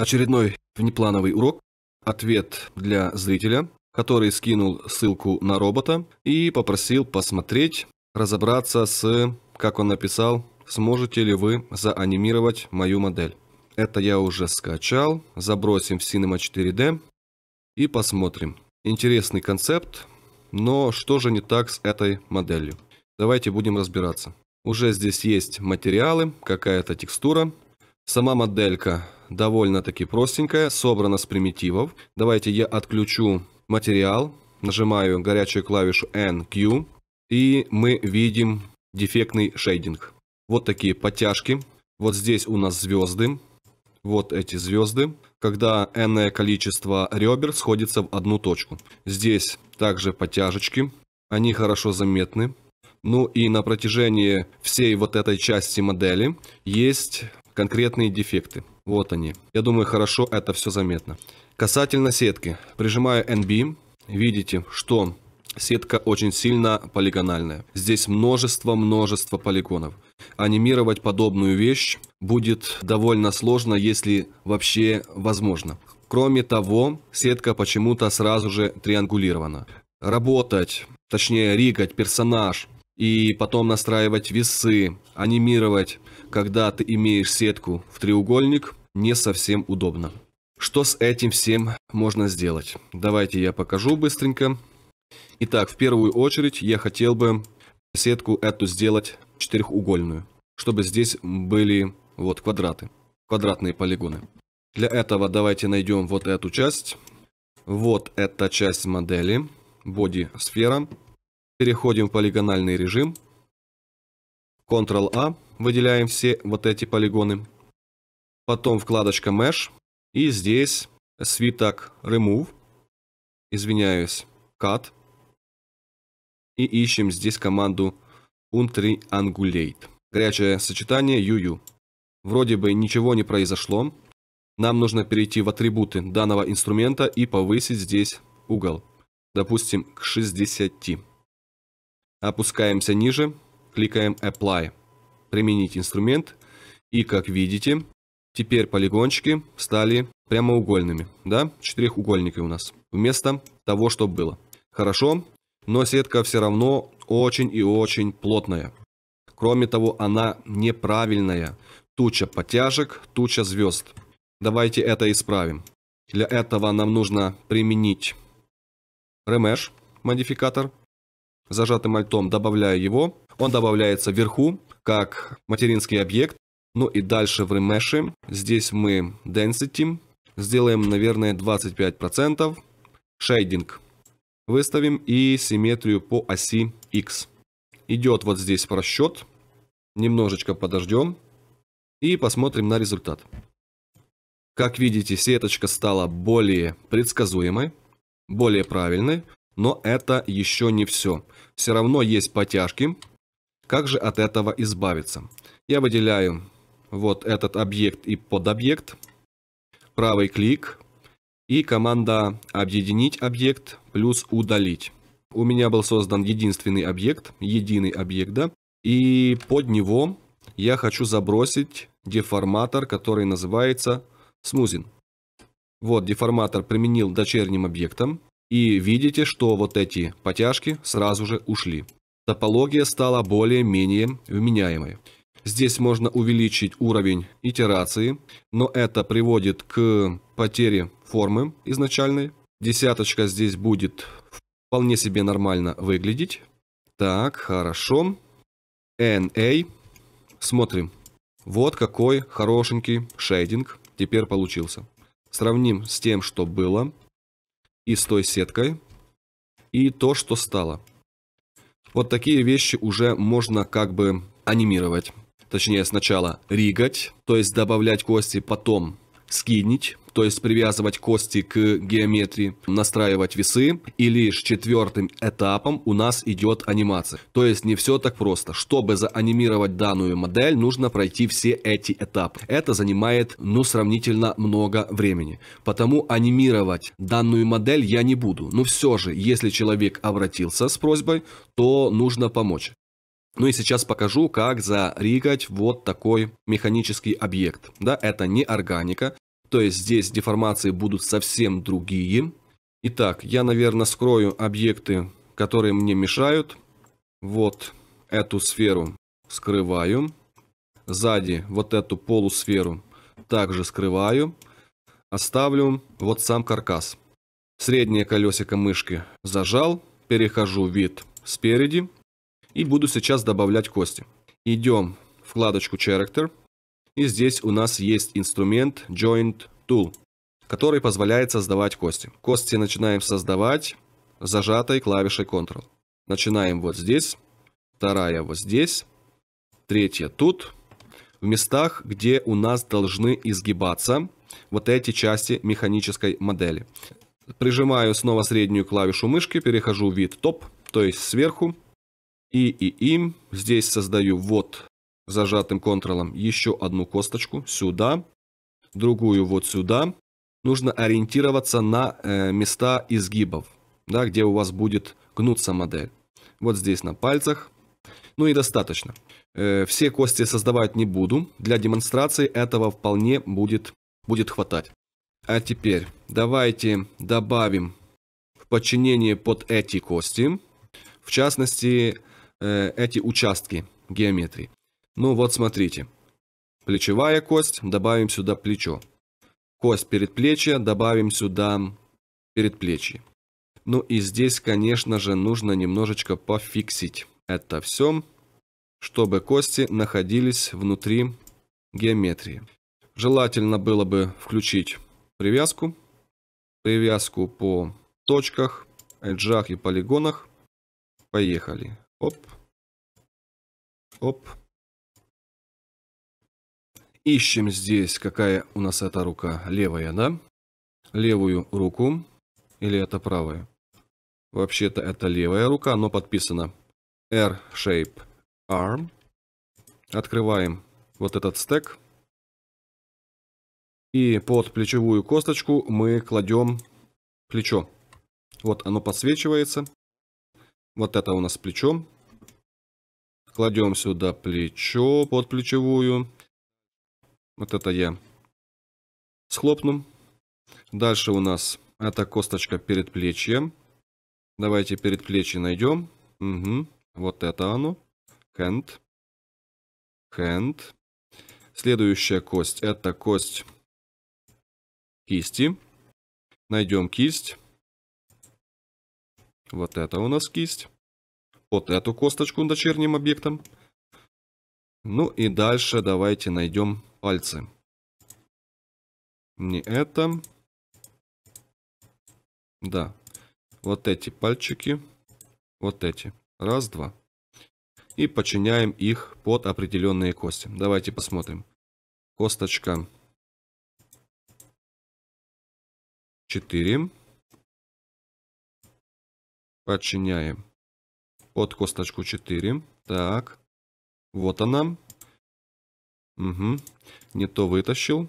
Очередной внеплановый урок. Ответ для зрителя, который скинул ссылку на робота и попросил посмотреть, разобраться с, как он написал, сможете ли вы заанимировать мою модель. Это я уже скачал, забросим в Cinema 4D и посмотрим. Интересный концепт, но что же не так с этой моделью? Давайте будем разбираться. Уже здесь есть материалы, какая-то текстура, Сама моделька довольно-таки простенькая, собрана с примитивов. Давайте я отключу материал, нажимаю горячую клавишу NQ, и мы видим дефектный шейдинг. Вот такие подтяжки. Вот здесь у нас звезды. Вот эти звезды. Когда n количество ребер сходится в одну точку. Здесь также подтяжечки. Они хорошо заметны. Ну и на протяжении всей вот этой части модели есть конкретные дефекты. Вот они. Я думаю, хорошо это все заметно. Касательно сетки. Прижимаю NB. Видите, что сетка очень сильно полигональная. Здесь множество-множество полигонов. Анимировать подобную вещь будет довольно сложно, если вообще возможно. Кроме того, сетка почему-то сразу же триангулирована. Работать, точнее ригать персонаж и потом настраивать весы, анимировать когда ты имеешь сетку в треугольник, не совсем удобно. Что с этим всем можно сделать? Давайте я покажу быстренько. Итак, в первую очередь я хотел бы сетку эту сделать четырехугольную, чтобы здесь были вот квадраты, квадратные полигоны. Для этого давайте найдем вот эту часть. Вот эта часть модели, Body сфера. Переходим в полигональный режим. Ctrl-A выделяем все вот эти полигоны. Потом вкладочка Mesh. И здесь свиток Remove. Извиняюсь, Cut. И ищем здесь команду Untriangulate. Горячее сочетание UU. Вроде бы ничего не произошло. Нам нужно перейти в атрибуты данного инструмента и повысить здесь угол. Допустим, к 60. Опускаемся ниже, кликаем Apply применить инструмент. И как видите, теперь полигончики стали прямоугольными, да, четырехугольники у нас, вместо того, что было. Хорошо, но сетка все равно очень и очень плотная. Кроме того, она неправильная. Туча потяжек, туча звезд. Давайте это исправим. Для этого нам нужно применить ремеш, модификатор. Зажатым альтом добавляю его. Он добавляется вверху как материнский объект. Ну и дальше в ремеше. Здесь мы density сделаем, наверное, 25%. Шейдинг выставим и симметрию по оси X. Идет вот здесь просчет. Немножечко подождем и посмотрим на результат. Как видите, сеточка стала более предсказуемой, более правильной, но это еще не все. Все равно есть потяжки, как же от этого избавиться? Я выделяю вот этот объект и подобъект, правый клик и команда «Объединить объект» плюс «Удалить». У меня был создан единственный объект, единый объект, да, и под него я хочу забросить деформатор, который называется смузин. Вот деформатор применил дочерним объектом. И видите, что вот эти потяжки сразу же ушли. Топология стала более-менее вменяемой. Здесь можно увеличить уровень итерации, но это приводит к потере формы изначальной. Десяточка здесь будет вполне себе нормально выглядеть. Так, хорошо. NA. А. Смотрим. Вот какой хорошенький шейдинг теперь получился. Сравним с тем, что было, и с той сеткой, и то, что стало. Вот такие вещи уже можно как бы анимировать. Точнее, сначала ригать, то есть добавлять кости, потом скинить то есть привязывать кости к геометрии, настраивать весы, и лишь четвертым этапом у нас идет анимация. То есть не все так просто. Чтобы заанимировать данную модель, нужно пройти все эти этапы. Это занимает, ну, сравнительно много времени. Потому анимировать данную модель я не буду. Но все же, если человек обратился с просьбой, то нужно помочь. Ну и сейчас покажу, как заригать вот такой механический объект. Да, это не органика, то есть здесь деформации будут совсем другие. Итак, я, наверное, скрою объекты, которые мне мешают. Вот эту сферу скрываю. Сзади вот эту полусферу также скрываю. Оставлю вот сам каркас. Среднее колесико мышки зажал. Перехожу в вид спереди. И буду сейчас добавлять кости. Идем вкладочку Character. И здесь у нас есть инструмент Joint Tool, который позволяет создавать кости. Кости начинаем создавать зажатой клавишей Ctrl. Начинаем вот здесь, вторая вот здесь, третья тут. В местах, где у нас должны изгибаться вот эти части механической модели. Прижимаю снова среднюю клавишу мышки, перехожу в вид топ, то есть сверху. И, и, и. Здесь создаю вот зажатым контролом еще одну косточку сюда, другую вот сюда. Нужно ориентироваться на э, места изгибов, да, где у вас будет гнуться модель. Вот здесь на пальцах. Ну и достаточно. Э, все кости создавать не буду. Для демонстрации этого вполне будет, будет хватать. А теперь давайте добавим в подчинение под эти кости. В частности, э, эти участки геометрии. Ну вот смотрите. Плечевая кость, добавим сюда плечо. Кость предплечья, добавим сюда предплечье. Ну и здесь, конечно же, нужно немножечко пофиксить это все, чтобы кости находились внутри геометрии. Желательно было бы включить привязку, привязку по точках, эджах и полигонах. Поехали. Оп. Оп. Ищем здесь, какая у нас эта рука. Левая, да? Левую руку. Или это правая? Вообще-то это левая рука, но подписано R-shape arm. Открываем вот этот стек. И под плечевую косточку мы кладем плечо. Вот оно подсвечивается. Вот это у нас плечо. Кладем сюда плечо под плечевую. Вот это я схлопну. Дальше у нас это косточка предплечья. Давайте предплечье найдем. Угу. Вот это оно. Hand. Hand. Следующая кость. Это кость кисти. Найдем кисть. Вот это у нас кисть. Вот эту косточку дочерним объектом. Ну и дальше давайте найдем пальцы. Не это. Да. Вот эти пальчики. Вот эти. Раз, два. И подчиняем их под определенные кости. Давайте посмотрим. Косточка 4. Подчиняем под косточку 4. Так. Вот она. Угу. Не то вытащил.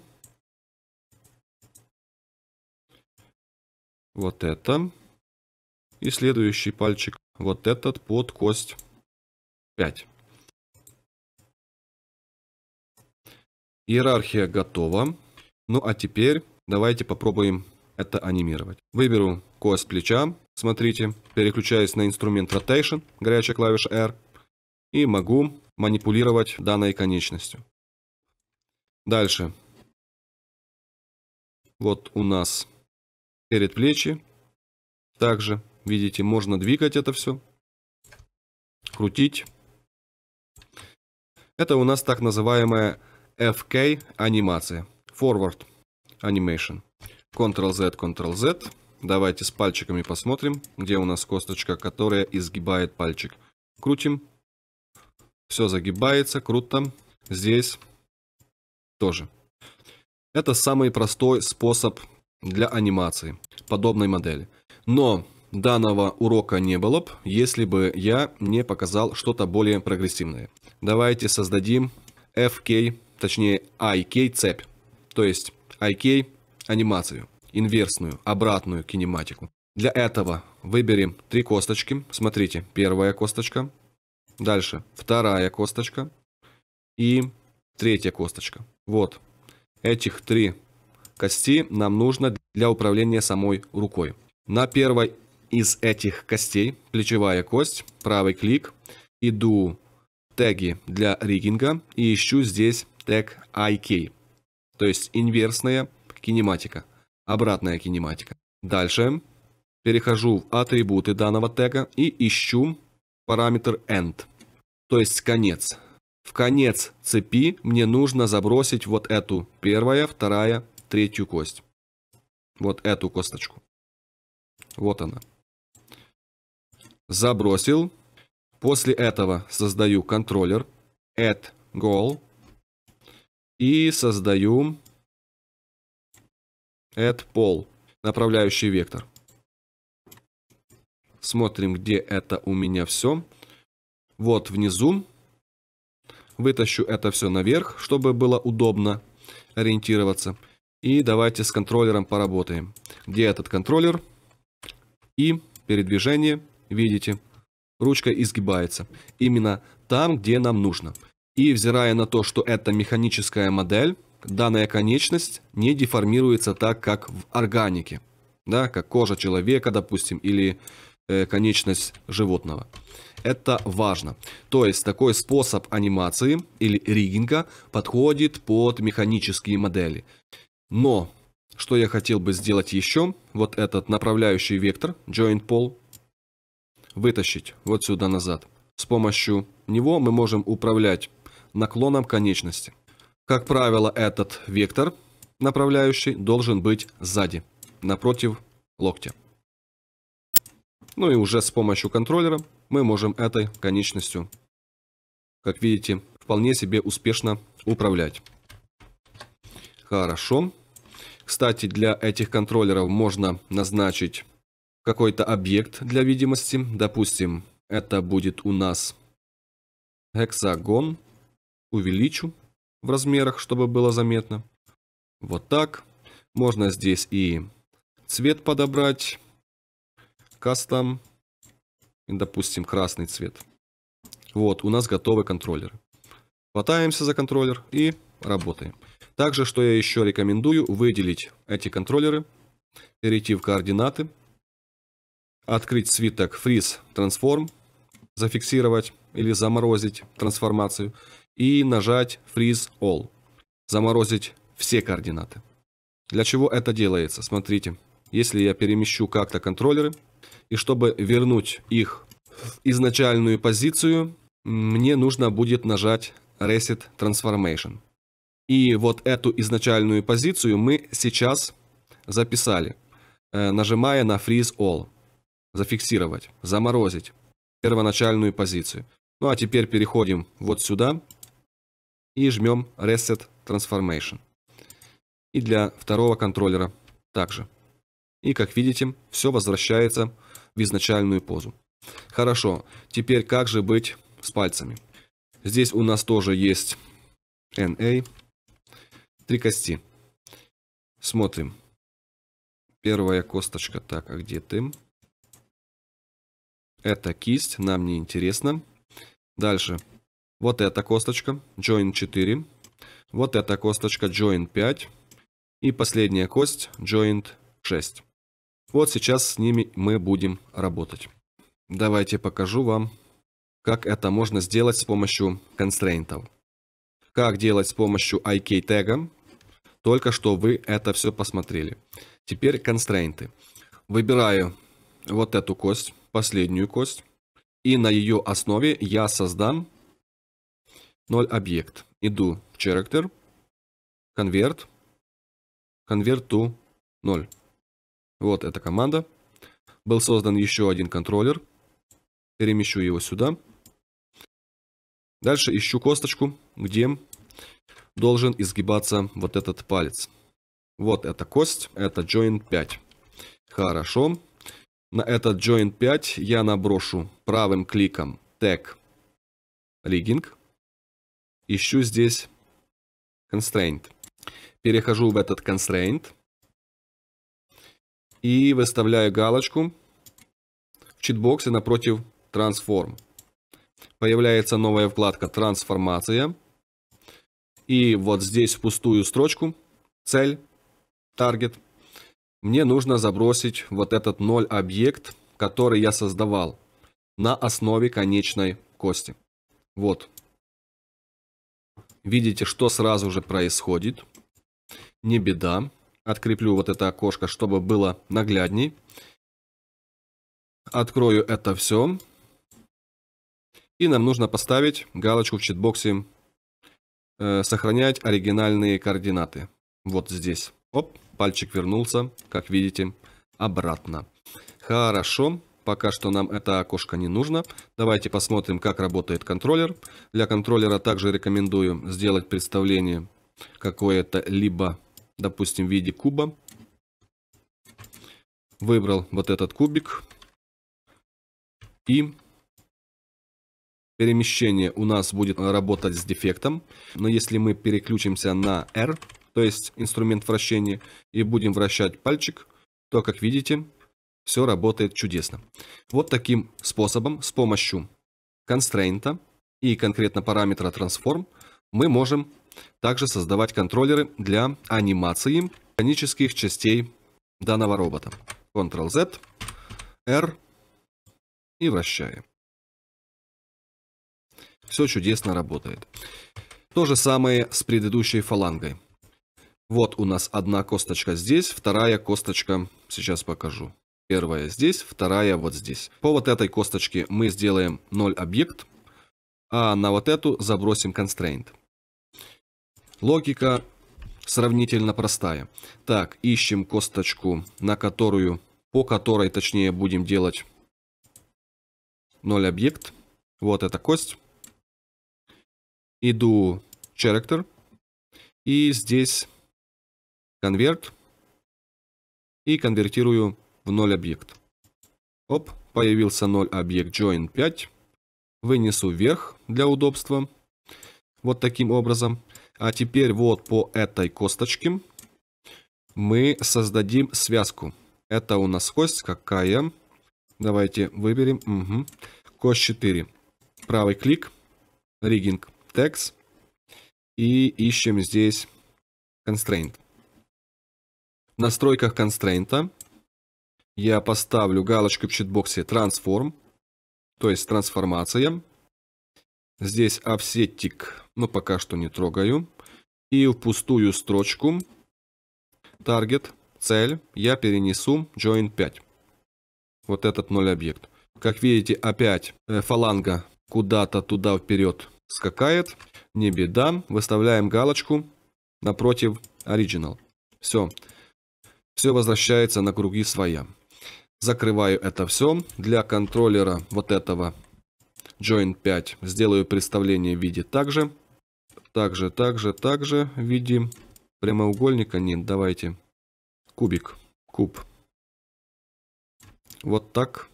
Вот это. И следующий пальчик. Вот этот под кость 5. Иерархия готова. Ну а теперь давайте попробуем это анимировать. Выберу кость плеча. Смотрите, переключаюсь на инструмент Rotation, горячая клавиша R. И могу манипулировать данной конечностью. Дальше. Вот у нас перед плечи. Также, видите, можно двигать это все. Крутить. Это у нас так называемая FK анимация. Forward Animation. Ctrl-Z, Ctrl-Z. Давайте с пальчиками посмотрим, где у нас косточка, которая изгибает пальчик. Крутим. Все загибается, круто. Здесь тоже. Это самый простой способ для анимации подобной модели. Но данного урока не было бы, если бы я не показал что-то более прогрессивное. Давайте создадим FK, точнее IK цепь, то есть IK анимацию, инверсную, обратную кинематику. Для этого выберем три косточки. Смотрите, первая косточка, дальше вторая косточка и третья косточка. Вот. Этих три кости нам нужно для управления самой рукой. На первой из этих костей, плечевая кость, правый клик, иду теги для риггинга и ищу здесь тег IK, то есть инверсная кинематика, обратная кинематика. Дальше перехожу в атрибуты данного тега и ищу параметр end, то есть конец. В конец цепи мне нужно забросить вот эту первая, вторая, третью кость. Вот эту косточку. Вот она. Забросил. После этого создаю контроллер add goal и создаю add pole, направляющий вектор. Смотрим, где это у меня все. Вот внизу Вытащу это все наверх, чтобы было удобно ориентироваться. И давайте с контроллером поработаем. Где этот контроллер? И передвижение, видите, ручка изгибается. Именно там, где нам нужно. И взирая на то, что это механическая модель, данная конечность не деформируется так, как в органике. Да, как кожа человека, допустим, или э, конечность животного. Это важно. То есть такой способ анимации или риггинга подходит под механические модели. Но что я хотел бы сделать еще, вот этот направляющий вектор, joint pole, вытащить вот сюда назад. С помощью него мы можем управлять наклоном конечности. Как правило, этот вектор направляющий должен быть сзади, напротив локтя. Ну и уже с помощью контроллера мы можем этой конечностью, как видите, вполне себе успешно управлять. Хорошо. Кстати, для этих контроллеров можно назначить какой-то объект для видимости. Допустим, это будет у нас гексагон. Увеличу в размерах, чтобы было заметно. Вот так. Можно здесь и цвет подобрать. Кастом допустим, красный цвет. Вот, у нас готовы контроллеры. Хватаемся за контроллер и работаем. Также, что я еще рекомендую, выделить эти контроллеры, перейти в координаты, открыть свиток Freeze Transform, зафиксировать или заморозить трансформацию и нажать Freeze All, заморозить все координаты. Для чего это делается? Смотрите, если я перемещу как-то контроллеры, и чтобы вернуть их в изначальную позицию, мне нужно будет нажать Reset Transformation. И вот эту изначальную позицию мы сейчас записали, э, нажимая на Freeze All. Зафиксировать, заморозить первоначальную позицию. Ну а теперь переходим вот сюда и жмем Reset Transformation. И для второго контроллера также. И как видите, все возвращается в изначальную позу. Хорошо, теперь как же быть с пальцами? Здесь у нас тоже есть NA, а. три кости. Смотрим. Первая косточка, так, а где ты? Это кисть, нам не интересно. Дальше. Вот эта косточка, join 4. Вот эта косточка, join 5. И последняя кость, joint 6. Вот сейчас с ними мы будем работать. Давайте покажу вам, как это можно сделать с помощью констрейнтов. Как делать с помощью IK тега. Только что вы это все посмотрели. Теперь констрейнты. Выбираю вот эту кость, последнюю кость. И на ее основе я создам 0 объект. Иду в character, convert, convert to 0. Вот эта команда. Был создан еще один контроллер. Перемещу его сюда. Дальше ищу косточку, где должен изгибаться вот этот палец. Вот эта кость, это Joint 5. Хорошо. На этот Joint 5 я наброшу правым кликом tag rigging. Ищу здесь constraint. Перехожу в этот constraint и выставляю галочку в читбоксе напротив Transform. Появляется новая вкладка «Трансформация». И вот здесь в пустую строчку «Цель», «Таргет». Мне нужно забросить вот этот ноль объект, который я создавал на основе конечной кости. Вот. Видите, что сразу же происходит. Не беда. Откреплю вот это окошко, чтобы было наглядней. Открою это все. И нам нужно поставить галочку в читбоксе э, «Сохранять оригинальные координаты». Вот здесь. Оп, пальчик вернулся, как видите, обратно. Хорошо, пока что нам это окошко не нужно. Давайте посмотрим, как работает контроллер. Для контроллера также рекомендую сделать представление какое-то либо допустим, в виде куба. Выбрал вот этот кубик. И перемещение у нас будет работать с дефектом. Но если мы переключимся на R, то есть инструмент вращения, и будем вращать пальчик, то, как видите, все работает чудесно. Вот таким способом, с помощью констрейнта и конкретно параметра transform, мы можем также создавать контроллеры для анимации конических частей данного робота. Ctrl-Z, R и вращаем. Все чудесно работает. То же самое с предыдущей фалангой. Вот у нас одна косточка здесь, вторая косточка, сейчас покажу. Первая здесь, вторая вот здесь. По вот этой косточке мы сделаем 0 объект, а на вот эту забросим constraint. Логика сравнительно простая. Так, ищем косточку, на которую, по которой, точнее, будем делать 0 объект. Вот эта кость. Иду character. И здесь конверт. И конвертирую в 0 объект. Оп, появился 0 объект join 5. Вынесу вверх для удобства. Вот таким образом. А теперь вот по этой косточке мы создадим связку. Это у нас кость какая? Давайте выберем. Угу. Кость 4. Правый клик. Rigging Text. И ищем здесь Constraint. В настройках constraint я поставлю галочку в читбоксе Transform, то есть трансформация. Здесь offsetик но пока что не трогаю. И в пустую строчку target, цель, я перенесу join 5. Вот этот ноль объект. Как видите, опять э, фаланга куда-то туда вперед скакает. Не беда. Выставляем галочку напротив original. Все. Все возвращается на круги своя. Закрываю это все. Для контроллера вот этого join 5. Сделаю представление в виде также. Также, также, также в виде прямоугольника. Нет, давайте. Кубик. Куб. Вот так.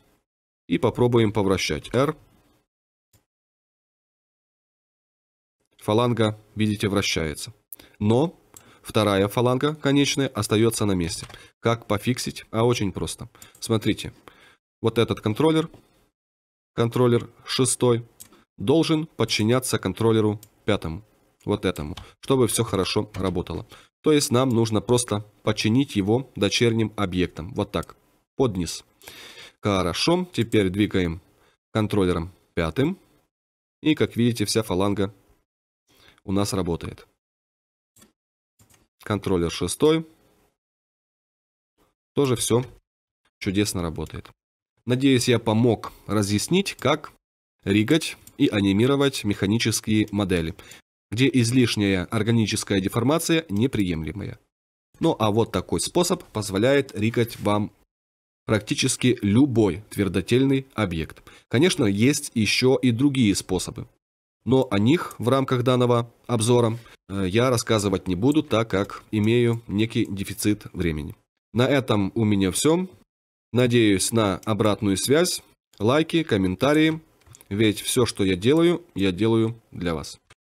И попробуем повращать. R. Фаланга, видите, вращается. Но вторая фаланга конечная остается на месте. Как пофиксить? А очень просто. Смотрите. Вот этот контроллер контроллер шестой должен подчиняться контроллеру пятому, вот этому, чтобы все хорошо работало. То есть нам нужно просто подчинить его дочерним объектам, вот так, под низ. Хорошо, теперь двигаем контроллером пятым И как видите, вся фаланга у нас работает. Контроллер шестой Тоже все чудесно работает. Надеюсь, я помог разъяснить, как ригать и анимировать механические модели, где излишняя органическая деформация неприемлемая. Ну а вот такой способ позволяет ригать вам практически любой твердотельный объект. Конечно, есть еще и другие способы, но о них в рамках данного обзора э, я рассказывать не буду, так как имею некий дефицит времени. На этом у меня все. Надеюсь на обратную связь, лайки, комментарии, ведь все, что я делаю, я делаю для вас.